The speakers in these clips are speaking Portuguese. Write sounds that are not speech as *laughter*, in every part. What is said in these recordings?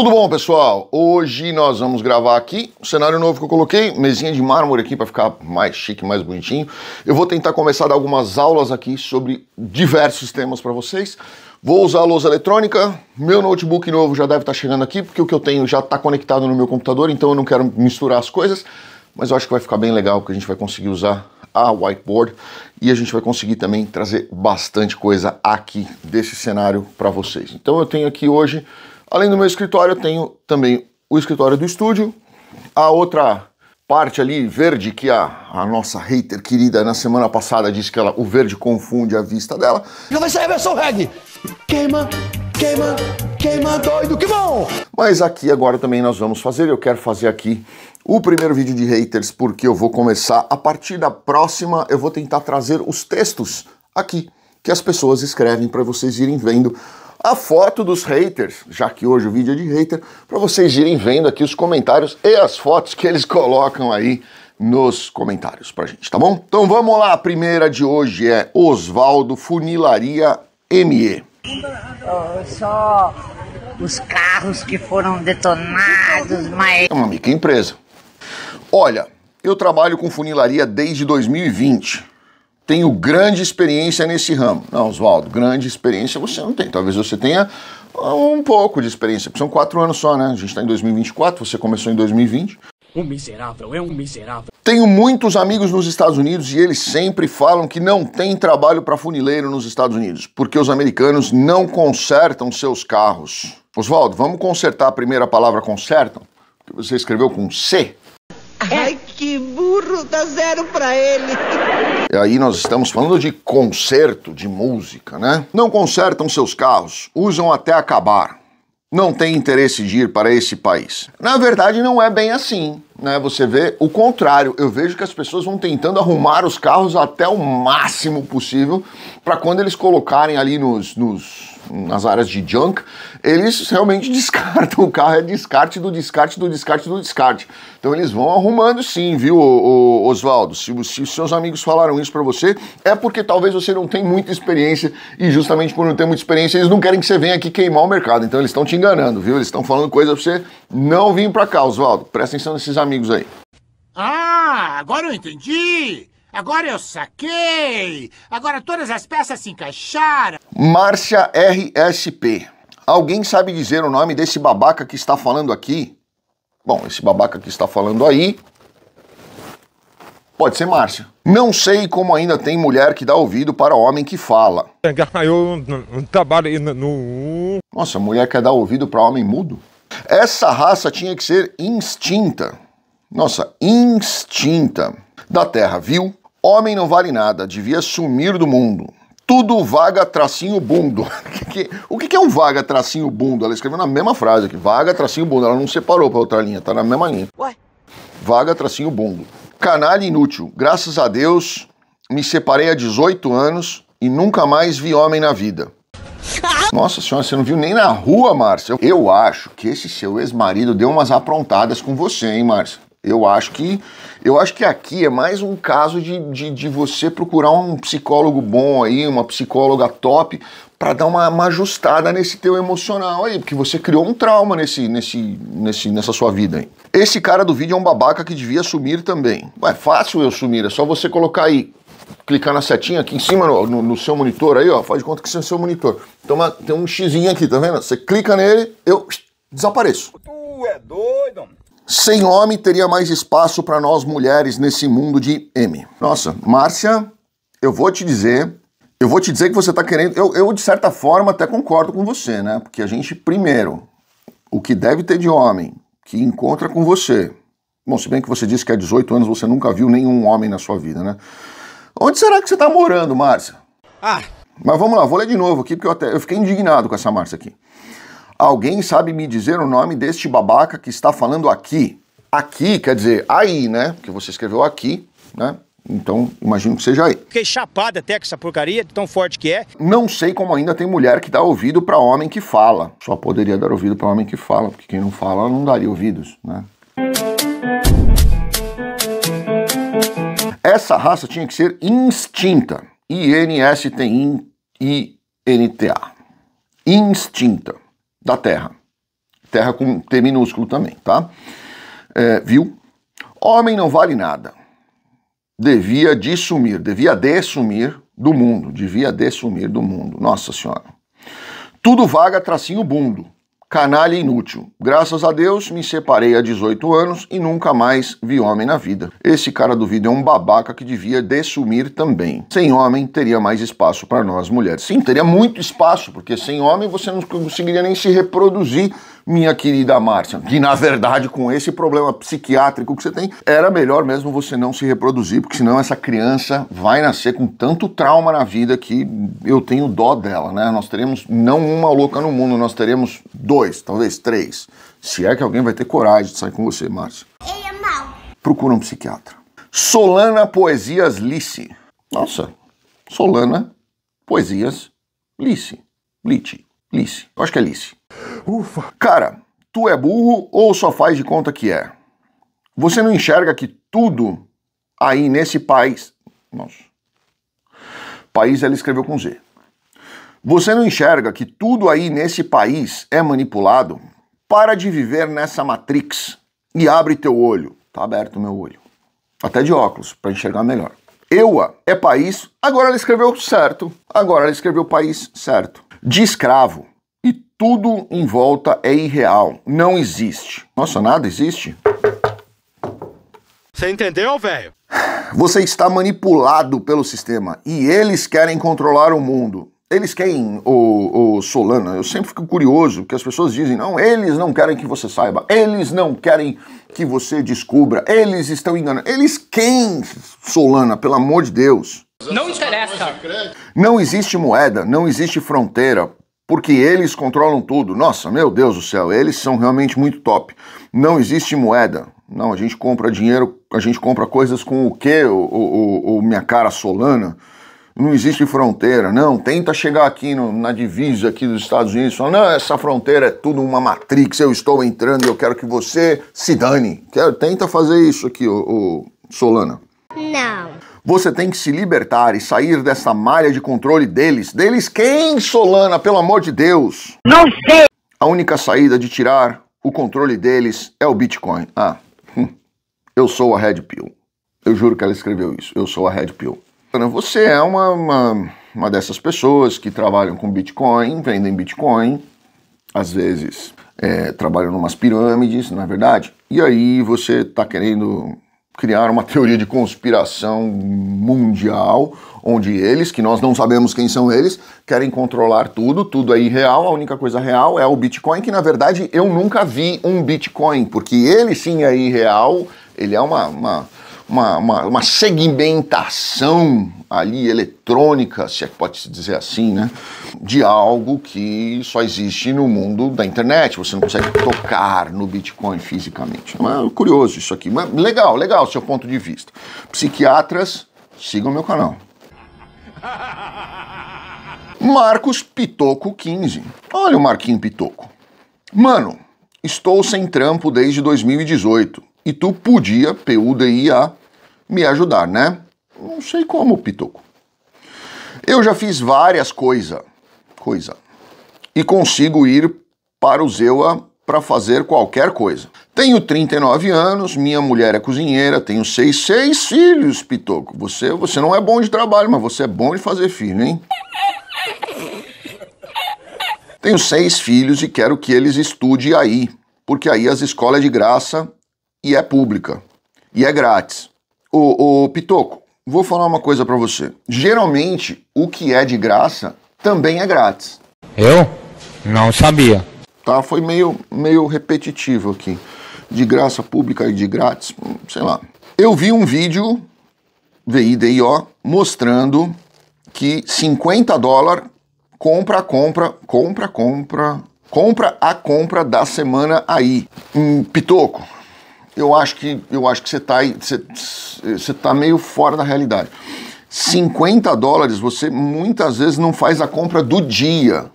Tudo bom, pessoal? Hoje nós vamos gravar aqui o um cenário novo que eu coloquei, mesinha de mármore aqui para ficar mais chique, mais bonitinho. Eu vou tentar começar a dar algumas aulas aqui sobre diversos temas para vocês. Vou usar a lousa eletrônica, meu notebook novo já deve estar tá chegando aqui, porque o que eu tenho já está conectado no meu computador, então eu não quero misturar as coisas, mas eu acho que vai ficar bem legal, que a gente vai conseguir usar a whiteboard e a gente vai conseguir também trazer bastante coisa aqui desse cenário para vocês. Então eu tenho aqui hoje Além do meu escritório, eu tenho também o escritório do estúdio, a outra parte ali verde que a, a nossa hater querida na semana passada disse que ela, o verde confunde a vista dela. Já vai sair a versão reggae! Queima, queima, queima doido, que bom! Mas aqui agora também nós vamos fazer, eu quero fazer aqui o primeiro vídeo de haters, porque eu vou começar a partir da próxima, eu vou tentar trazer os textos aqui que as pessoas escrevem para vocês irem vendo a foto dos haters, já que hoje o vídeo é de hater, para vocês irem vendo aqui os comentários e as fotos que eles *laughs* colocam aí nos comentários pra gente, tá bom? Então vamos lá, a primeira de hoje é Oswaldo Funilaria ME. Oh, só os carros que foram detonados, mas... É uma mica empresa. Olha, eu trabalho com funilaria desde 2020 tenho grande experiência nesse ramo. Não, Oswaldo, grande experiência você não tem. Talvez você tenha ah, um pouco de experiência, porque são quatro anos só, né? A gente está em 2024, você começou em 2020. Um miserável é um miserável. Tenho muitos amigos nos Estados Unidos e eles sempre falam que não tem trabalho para funileiro nos Estados Unidos, porque os americanos não consertam seus carros. Oswaldo, vamos consertar a primeira palavra consertam? Que você escreveu com C. Ai, que aquilo dá zero para ele. *laughs* Aí nós estamos falando de concerto de música, né? Não consertam seus carros, usam até acabar. Não tem interesse de ir para esse país. Na verdade, não é bem assim né, você vê o contrário. Eu vejo que as pessoas vão tentando arrumar os carros até o máximo possível para quando eles colocarem ali nos, nos, nas áreas de junk, eles realmente *laughs* descartam o carro. É descarte do descarte do descarte do descarte. Então eles vão arrumando sim, viu, Oswaldo? Se, se seus amigos falaram isso para você, é porque talvez você não tem muita experiência e justamente por não ter muita experiência, eles não querem que você venha aqui queimar o mercado. Então eles estão te enganando, viu? Eles estão falando coisa para você não vir para cá, Oswaldo. Presta atenção nesses amigos amigos aí. Ah, agora eu entendi! Agora eu saquei! Agora todas as peças se encaixaram! Márcia RSP. Alguém sabe dizer o nome desse babaca que está falando aqui? Bom, esse babaca que está falando aí. Pode ser Márcia. Não sei como ainda tem mulher que dá ouvido para homem que fala. Eu trabalho no. Nossa, mulher quer dar ouvido para homem mudo? Essa raça tinha que ser extinta nossa, instinta. Da terra, viu? Homem não vale nada, devia sumir do mundo. Tudo vaga tracinho bundo. *laughs* o que é um vaga tracinho bundo? Ela escreveu na mesma frase aqui, vaga tracinho bundo. Ela não separou para outra linha, tá na mesma linha. Ué? Vaga tracinho bundo. Canalha inútil. Graças a Deus, me separei há 18 anos e nunca mais vi homem na vida. *laughs* Nossa senhora, você não viu nem na rua, Márcia. Eu acho que esse seu ex-marido deu umas aprontadas com você, hein, Márcia? Eu acho que eu acho que aqui é mais um caso de, de, de você procurar um psicólogo bom aí, uma psicóloga top, para dar uma, uma, ajustada nesse teu emocional aí, porque você criou um trauma nesse, nesse, nesse, nessa sua vida aí. Esse cara do vídeo é um babaca que devia sumir também. É fácil eu sumir, é só você colocar aí, clicar na setinha aqui em cima no, no, no seu monitor aí, ó, faz de conta que esse é seu monitor. Então, uma, tem um xizinho aqui, tá vendo? Você clica nele, eu desapareço. Tu é doido, mano. Sem homem teria mais espaço para nós mulheres nesse mundo de M. Nossa, Márcia, eu vou te dizer, eu vou te dizer que você está querendo, eu, eu de certa forma até concordo com você, né? Porque a gente primeiro, o que deve ter de homem que encontra com você. Bom, se bem que você disse que há 18 anos você nunca viu nenhum homem na sua vida, né? Onde será que você está morando, Márcia? Ah, mas vamos lá, vou ler de novo aqui, porque eu, até, eu fiquei indignado com essa Márcia aqui. Alguém sabe me dizer o nome deste babaca que está falando aqui? Aqui quer dizer aí, né? Porque você escreveu aqui, né? Então, imagino que seja aí. Fiquei chapada até com essa porcaria, tão forte que é. Não sei como ainda tem mulher que dá ouvido para homem que fala. Só poderia dar ouvido para homem que fala, porque quem não fala não daria ouvidos, né? Essa raça tinha que ser instinta. i i n s t n t a Instinta da Terra. Terra com T minúsculo também, tá? É, viu? Homem não vale nada. Devia sumir, devia dessumir do mundo, devia dessumir do mundo. Nossa Senhora. Tudo vaga, tracinho bundo canalha inútil. Graças a Deus, me separei há 18 anos e nunca mais vi homem na vida. Esse cara do vídeo é um babaca que devia dessumir também. Sem homem, teria mais espaço para nós mulheres. Sim, teria muito espaço, porque sem homem você não conseguiria nem se reproduzir minha querida Márcia, que na verdade com esse problema psiquiátrico que você tem, era melhor mesmo você não se reproduzir, porque senão essa criança vai nascer com tanto trauma na vida que eu tenho dó dela, né? Nós teremos não uma louca no mundo, nós teremos dois, talvez três. Se é que alguém vai ter coragem de sair com você, Márcia. Ele é mal. Procura um psiquiatra. Solana Poesias Lice. Nossa, Solana Poesias Lice. Lice. Lice. Eu acho que é Lice. Ufa. Cara, tu é burro ou só faz de conta que é? Você não enxerga que tudo aí nesse país. Nossa. País ela escreveu com Z. Você não enxerga que tudo aí nesse país é manipulado? Para de viver nessa matrix e abre teu olho. Tá aberto meu olho. Até de óculos, para enxergar melhor. Eua é país, agora ela escreveu certo. Agora ela escreveu país certo. De escravo tudo em volta é irreal, não existe. Nossa, nada existe? Você entendeu, velho? Você está manipulado pelo sistema e eles querem controlar o mundo. Eles querem, o, o Solana, eu sempre fico curioso, porque as pessoas dizem, não, eles não querem que você saiba, eles não querem que você descubra, eles estão enganando. Eles quem, Solana, pelo amor de Deus? Não interessa. Não existe moeda, não existe fronteira porque eles controlam tudo. Nossa, meu Deus do céu, eles são realmente muito top. Não existe moeda. Não, a gente compra dinheiro, a gente compra coisas com o quê, o, o, o minha cara solana? Não existe fronteira, não. Tenta chegar aqui no, na divisa aqui dos Estados Unidos, falar, não, essa fronteira é tudo uma matrix, eu estou entrando, e eu quero que você se dane. Quero, tenta fazer isso aqui, o, o Solana. Não. Você tem que se libertar e sair dessa malha de controle deles. Deles quem, Solana, pelo amor de Deus? Não sei. A única saída de tirar o controle deles é o Bitcoin. Ah, hum. eu sou a Red Pill. Eu juro que ela escreveu isso. Eu sou a Red Pill. Você é uma, uma, uma dessas pessoas que trabalham com Bitcoin, vendem Bitcoin, às vezes é, trabalham em umas pirâmides, não é verdade? E aí você está querendo criar uma teoria de conspiração mundial, onde eles, que nós não sabemos quem são eles, querem controlar tudo, tudo é irreal, a única coisa real é o Bitcoin, que na verdade eu nunca vi um Bitcoin, porque ele sim é irreal, ele é uma, uma uma, uma, uma, segmentação ali eletrônica, se é que pode se dizer assim, né? De algo que só existe no mundo da internet. Você não consegue tocar no Bitcoin fisicamente. É curioso isso aqui, mas legal, legal o seu ponto de vista. Psiquiatras, sigam meu canal. *laughs* Marcos Pitoco 15. Olha o Marquinho Pitoco. Mano, estou sem trampo desde 2018 e tu podia, PUDIA, me ajudar, né? Não sei como, Pitoco. Eu já fiz várias coisas, coisa, e consigo ir para o Zewa para fazer qualquer coisa. Tenho 39 anos, minha mulher é cozinheira, tenho seis, seis filhos, Pitoco. Você, você não é bom de trabalho, mas você é bom de fazer filho, hein? Tenho seis filhos e quero que eles estudem aí, porque aí as escolas é de graça e é pública. E é grátis. Ô, ô Pitoco, vou falar uma coisa para você. Geralmente, o que é de graça também é grátis. Eu? Não sabia. Tá, foi meio, meio repetitivo aqui. De graça pública e de grátis, sei lá. Eu vi um vídeo, VIDIO, mostrando que 50 dólar compra a compra, compra a compra, compra a compra da semana aí. Hum, Pitoco, eu acho que eu acho que você está você tá meio fora da realidade. 50 dólares você muitas vezes não faz a compra do dia.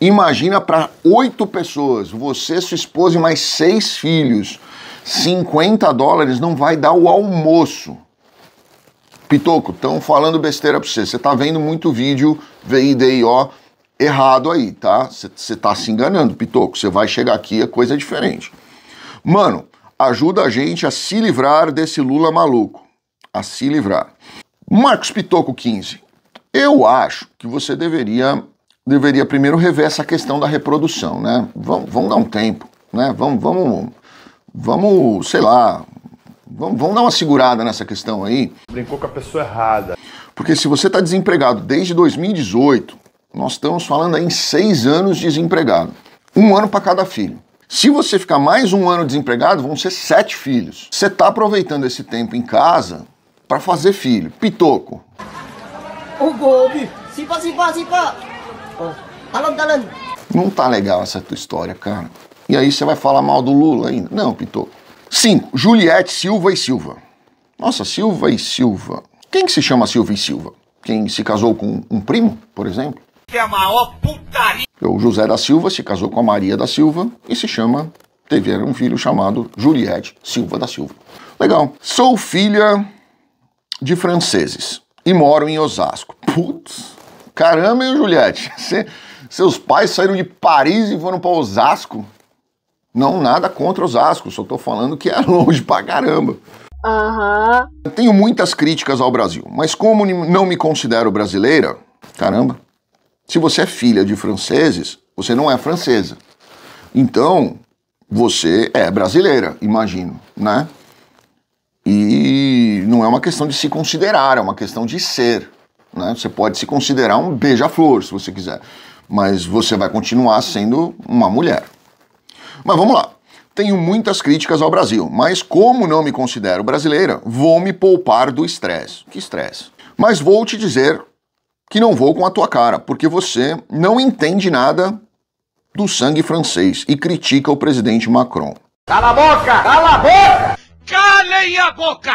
Imagina para oito pessoas, você, sua esposa e mais seis filhos. 50 dólares não vai dar o almoço. Pitoco, estão falando besteira para você. Você está vendo muito vídeo VIDIO errado aí, tá? Você está se enganando, Pitoco. Você vai chegar aqui, a é coisa é diferente. Mano, ajuda a gente a se livrar desse Lula maluco. A se livrar. Marcos Pitoco 15. Eu acho que você deveria deveria primeiro rever essa questão da reprodução, né? Vamos, vamos dar um tempo, né? Vamos, vamos, vamos, sei lá, vamos, vamos dar uma segurada nessa questão aí. Brincou com a pessoa errada. Porque se você está desempregado desde 2018, nós estamos falando aí em seis anos desempregado. Um ano para cada filho. Se você ficar mais um ano desempregado, vão ser sete filhos. Você está aproveitando esse tempo em casa para fazer filho. Pitoco. O golpe. Simpa, simpa, simpa. Oh, Não tá legal essa tua história, cara. E aí você vai falar mal do Lula ainda? Não, Pitoco. 5. Juliette Silva e Silva. Nossa, Silva e Silva. Quem que se chama Silva e Silva? Quem se casou com um primo, por exemplo? é a maior putaria. O José da Silva se casou com a Maria da Silva e se chama, teve um filho chamado Juliette Silva da Silva. Legal. Sou filha de franceses e moro em Osasco. Putz, caramba, hein, Juliette? *laughs* Cê, seus pais saíram de Paris e foram para Osasco? Não, nada contra Osasco, só tô falando que é *laughs* longe pra caramba. Uhum. Tenho muitas críticas ao Brasil, mas como não me considero brasileira, caramba, se você é filha de franceses, você não é francesa. Então, você é brasileira, imagino, né? E não é uma questão de se considerar, é uma questão de ser. Né? Você pode se considerar um beija-flor, se você quiser, mas você vai continuar sendo uma mulher. Mas vamos lá. Tenho muitas críticas ao Brasil, mas como não me considero brasileira, vou me poupar do estresse. Que estresse? Mas vou te dizer que não vou com a tua cara, porque você não entende nada do sangue francês e critica o presidente Macron. Cala a boca! Cala a boca! Calem a boca!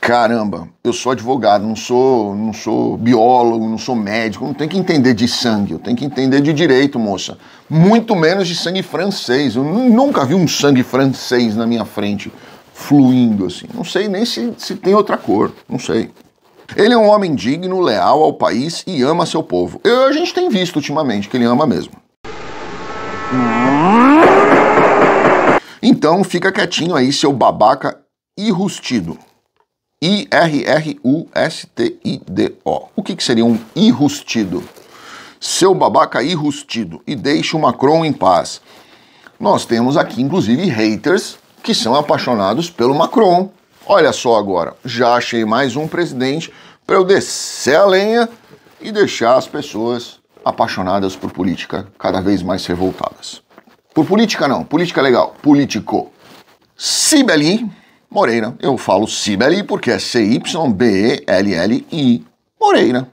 Caramba, eu sou advogado, não sou, não sou biólogo, não sou médico, não tenho que entender de sangue, eu tenho que entender de direito, moça. Muito menos de sangue francês. Eu nunca vi um sangue francês na minha frente fluindo assim. Não sei nem se, se tem outra cor, não sei. Ele é um homem digno, leal ao país e ama seu povo. Eu a gente tem visto ultimamente que ele ama mesmo. Então fica quietinho aí, seu babaca irrustido. I-R-R-U-S-T-I-D-O. O que, que seria um irrustido? Seu babaca irrustido. E deixe o Macron em paz. Nós temos aqui, inclusive, haters que são apaixonados pelo Macron. Olha só agora, já achei mais um presidente para eu descer a lenha e deixar as pessoas apaixonadas por política cada vez mais revoltadas. Por política não, política legal, político. Cibeli Moreira, eu falo Cibeli porque é C-Y-B-E-L-L-I Moreira.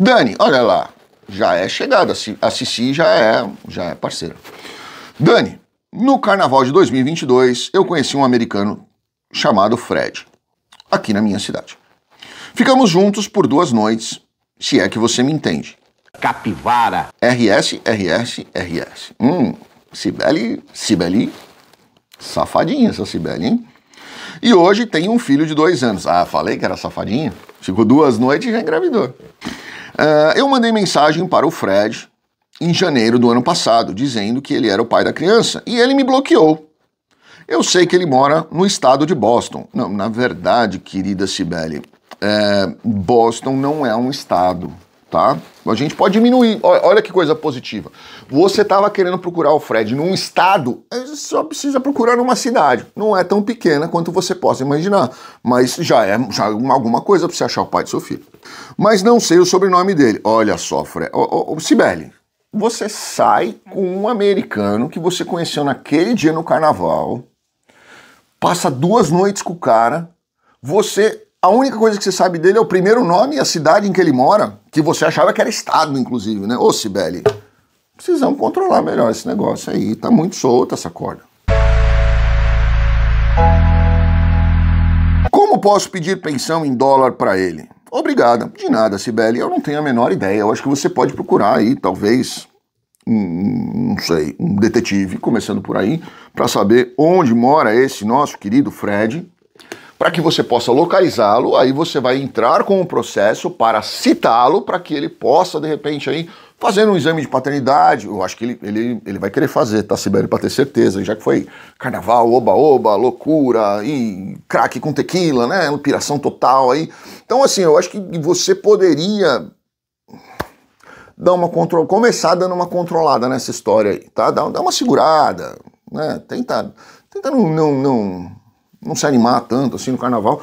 Dani, olha lá, já é chegada, a Cici já é, já é parceira. Dani, no carnaval de 2022 eu conheci um americano chamado Fred, aqui na minha cidade. Ficamos juntos por duas noites, se é que você me entende. Capivara. RS, RS, RS. Hum, Sibeli, Sibeli, Safadinha essa Sibeli, hein? E hoje tem um filho de dois anos. Ah, falei que era safadinha? Ficou duas noites e já engravidou. Uh, eu mandei mensagem para o Fred em janeiro do ano passado, dizendo que ele era o pai da criança. E ele me bloqueou. Eu sei que ele mora no estado de Boston. Não, na verdade, querida Cibele, é, Boston não é um estado, tá? A gente pode diminuir. Olha que coisa positiva. Você estava querendo procurar o Fred num estado, é, só precisa procurar numa cidade. Não é tão pequena quanto você possa imaginar, mas já é já é alguma coisa para você achar o pai do seu filho. Mas não sei o sobrenome dele. Olha só, Fred. Cibele, você sai com um americano que você conheceu naquele dia no carnaval passa duas noites com o cara, você. A única coisa que você sabe dele é o primeiro nome e a cidade em que ele mora, que você achava que era estado, inclusive, né? Ô, Sibeli, precisamos controlar melhor esse negócio aí. Tá muito solta essa corda. Como posso pedir pensão em dólar para ele? Obrigada. De nada, Sibeli. Eu não tenho a menor ideia. Eu acho que você pode procurar aí, talvez, um, não sei, um detetive, começando por aí, para saber onde mora esse nosso querido Fred, para que você possa localizá-lo, aí você vai entrar com o um processo para citá-lo, para que ele possa, de repente, aí, fazendo um exame de paternidade, eu acho que ele, ele, ele vai querer fazer, tá, Sibeli, para ter certeza, já que foi carnaval, oba-oba, loucura, e craque com tequila, né, piração total aí. Então, assim, eu acho que você poderia dar uma control, começar dando uma controlada nessa história aí, tá? Dá, dá uma segurada, né? Tenta, tenta não, não, não, não se animar tanto assim no carnaval.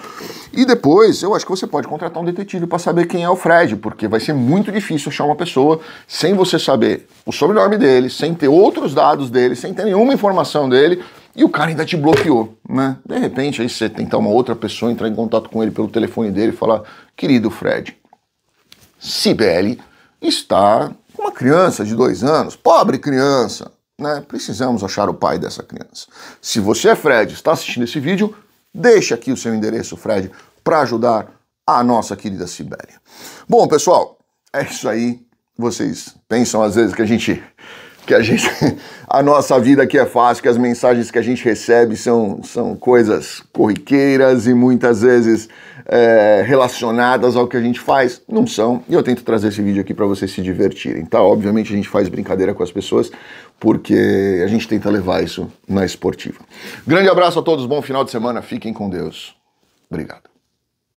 E depois, eu acho que você pode contratar um detetive para saber quem é o Fred, porque vai ser muito difícil achar uma pessoa sem você saber o sobrenome dele, sem ter outros dados dele, sem ter nenhuma informação dele, e o cara ainda te bloqueou, né? De repente, aí você tentar uma outra pessoa entrar em contato com ele pelo telefone dele e falar: "Querido Fred, Cibele está uma criança de dois anos, pobre criança, né? Precisamos achar o pai dessa criança. Se você é Fred, está assistindo esse vídeo, deixe aqui o seu endereço, Fred, para ajudar a nossa querida Sibéria. Bom, pessoal, é isso aí. Vocês pensam às vezes que a gente que a gente *laughs* a nossa vida aqui é fácil, que as mensagens que a gente recebe são, são coisas corriqueiras e muitas vezes é, relacionadas ao que a gente faz, não são. E eu tento trazer esse vídeo aqui para vocês se divertirem, tá? Obviamente a gente faz brincadeira com as pessoas, porque a gente tenta levar isso na esportiva. Grande abraço a todos, bom final de semana, fiquem com Deus. Obrigado.